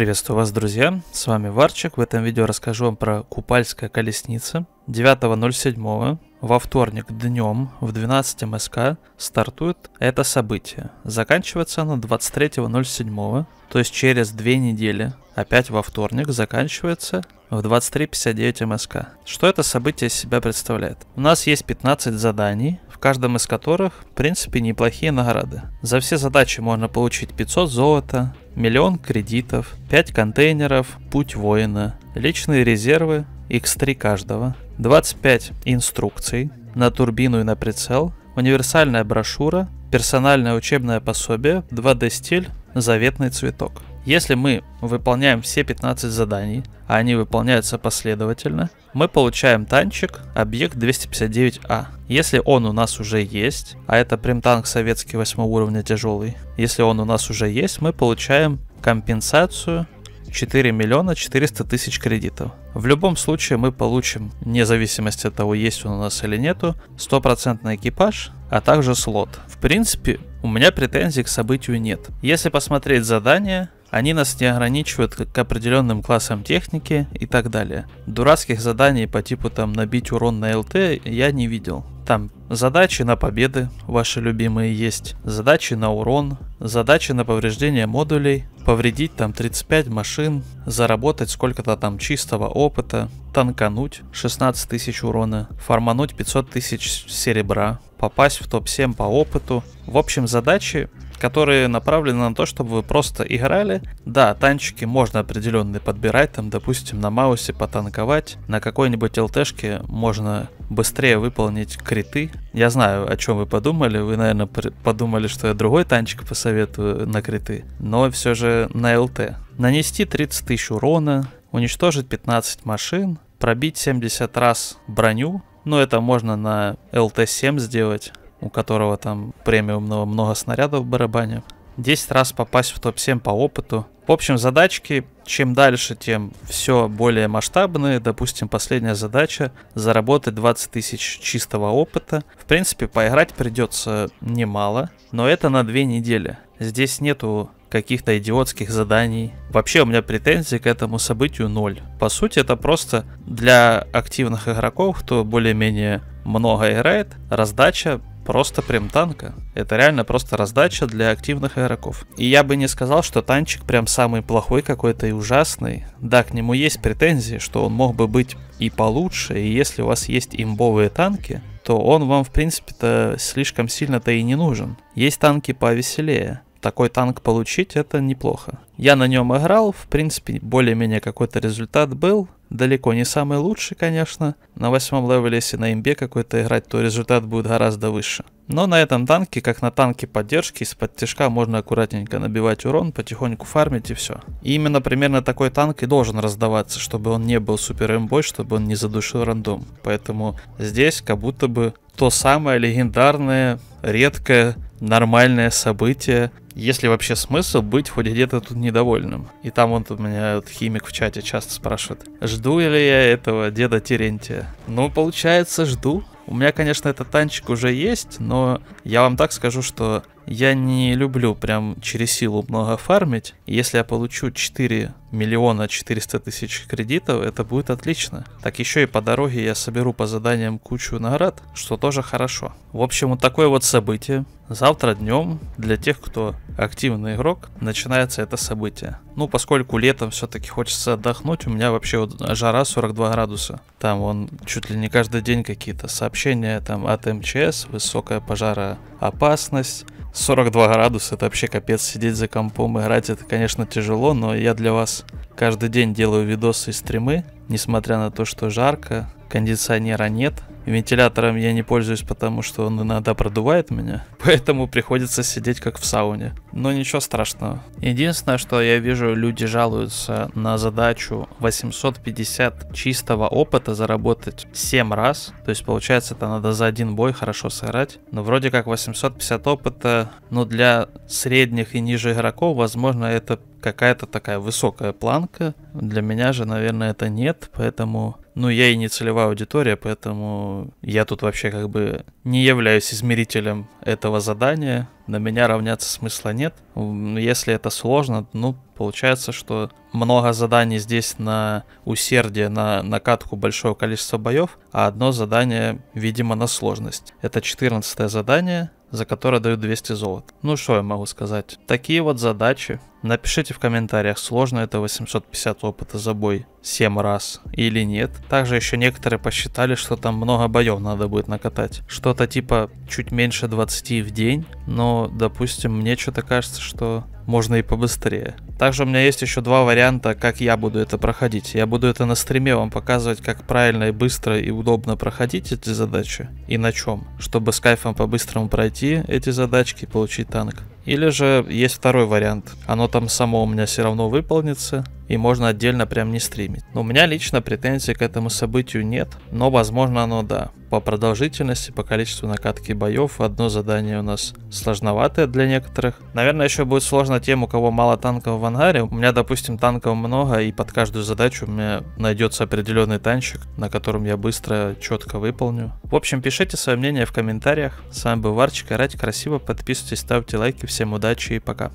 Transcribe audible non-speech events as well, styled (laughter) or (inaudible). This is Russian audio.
Приветствую вас, друзья! С вами Варчик. В этом видео расскажу вам про Купальская колесница 9.07 во вторник днем в 12 МСК стартует это событие. Заканчивается оно 23.07, то есть через две недели, опять во вторник, заканчивается в 23.59 МСК. Что это событие из себя представляет? У нас есть 15 заданий, в каждом из которых, в принципе, неплохие награды. За все задачи можно получить 500 золота, миллион кредитов, 5 контейнеров, путь воина, личные резервы, x3 каждого, 25 инструкций на турбину и на прицел, универсальная брошюра, персональное учебное пособие, 2D стиль, заветный цветок. Если мы выполняем все 15 заданий, а они выполняются последовательно, мы получаем танчик объект 259А. Если он у нас уже есть, а это примтанк советский 8 уровня тяжелый, если он у нас уже есть, мы получаем компенсацию 4 миллиона 400 тысяч кредитов. В любом случае мы получим, вне зависимости от того, есть он у нас или нету, стопроцентный экипаж, а также слот. В принципе, у меня претензий к событию нет. Если посмотреть задание, они нас не ограничивают к определенным классам техники и так далее. Дурацких заданий по типу там набить урон на ЛТ я не видел. Там задачи на победы, ваши любимые есть, задачи на урон, задачи на повреждение модулей, повредить там 35 машин, заработать сколько-то там чистого опыта, танкануть 16 тысяч урона, фармануть 500 тысяч серебра, попасть в топ-7 по опыту. В общем, задачи которые направлены на то, чтобы вы просто играли. Да, танчики можно определенные подбирать, там, допустим, на маусе потанковать, на какой-нибудь ЛТшке можно быстрее выполнить криты. Я знаю, о чем вы подумали. Вы, наверное, подумали, что я другой танчик посоветую на криты. Но все же на ЛТ. Нанести 30 тысяч урона, уничтожить 15 машин, пробить 70 раз броню. Но ну, это можно на ЛТ-7 сделать, у которого там премиумного много снарядов в барабане. 10 раз попасть в топ-7 по опыту, в общем, задачки, чем дальше, тем все более масштабные. Допустим, последняя задача — заработать 20 тысяч чистого опыта. В принципе, поиграть придется немало, но это на две недели. Здесь нету каких-то идиотских заданий. Вообще у меня претензий к этому событию ноль. По сути, это просто для активных игроков, кто более-менее много играет, раздача просто прям танка. Это реально просто раздача для активных игроков. И я бы не сказал, что танчик прям самый плохой какой-то и ужасный. Да, к нему есть претензии, что он мог бы быть и получше, и если у вас есть имбовые танки, то он вам, в принципе-то, слишком сильно-то и не нужен. Есть танки повеселее такой танк получить, это неплохо. Я на нем играл, в принципе, более-менее какой-то результат был. Далеко не самый лучший, конечно. На восьмом левеле, если на имбе какой-то играть, то результат будет гораздо выше. Но на этом танке, как на танке поддержки, из-под тяжка можно аккуратненько набивать урон, потихоньку фармить и все. И именно примерно такой танк и должен раздаваться, чтобы он не был супер имбой, чтобы он не задушил рандом. Поэтому здесь как будто бы то самое легендарное, редкое, нормальное событие, есть ли вообще смысл быть хоть где-то тут недовольным? И там вот у меня вот, химик в чате часто спрашивает, жду ли я этого деда Терентия? Ну, получается, жду. У меня, конечно, этот танчик уже есть, но я вам так скажу, что я не люблю прям через силу много фармить. Если я получу 4 миллиона 400 тысяч кредитов, это будет отлично. Так еще и по дороге я соберу по заданиям кучу наград, что тоже хорошо. В общем, вот такое вот событие. Завтра днем для тех, кто активный игрок, начинается это событие. Ну, поскольку летом все-таки хочется отдохнуть, у меня вообще вот жара 42 градуса. Там он чуть ли не каждый день какие-то сообщения там от МЧС, высокая пожара, опасность. 42 градуса, это вообще капец. Сидеть за компом, играть, это, конечно, тяжело, но я для вас каждый день делаю видосы и стримы, несмотря на то, что жарко, кондиционера нет, Вентилятором я не пользуюсь, потому что он иногда продувает меня, (laughs) поэтому приходится сидеть как в сауне. Но ничего страшного. Единственное, что я вижу, люди жалуются на задачу 850 чистого опыта заработать 7 раз. То есть получается это надо за один бой хорошо сыграть. Но вроде как 850 опыта, ну для средних и ниже игроков, возможно, это какая-то такая высокая планка. Для меня же, наверное, это нет, поэтому ну, я и не целевая аудитория, поэтому я тут вообще как бы не являюсь измерителем этого задания. На меня равняться смысла нет. Ну, если это сложно, ну, получается, что много заданий здесь на усердие, на накатку большого количества боев, а одно задание, видимо, на сложность. Это 14 задание, за которое дают 200 золот. Ну что я могу сказать. Такие вот задачи. Напишите в комментариях, сложно это 850 опыта за бой 7 раз или нет. Также еще некоторые посчитали, что там много боев надо будет накатать. Что-то типа чуть меньше 20 в день, но, допустим, мне что-то кажется, что можно и побыстрее. Также у меня есть еще два варианта, как я буду это проходить. Я буду это на стриме вам показывать, как правильно и быстро и удобно проходить эти задачи и на чем, чтобы с кайфом по-быстрому пройти эти задачки и получить танк. Или же есть второй вариант. Оно там само у меня все равно выполнится, и можно отдельно прям не стримить. Но у меня лично претензий к этому событию нет, но возможно оно да по продолжительности, по количеству накатки боев. Одно задание у нас сложноватое для некоторых. Наверное, еще будет сложно тем, у кого мало танков в ангаре. У меня, допустим, танков много, и под каждую задачу у меня найдется определенный танчик, на котором я быстро, четко выполню. В общем, пишите свое мнение в комментариях. С вами был Варчик, орать красиво, подписывайтесь, ставьте лайки, всем удачи и пока.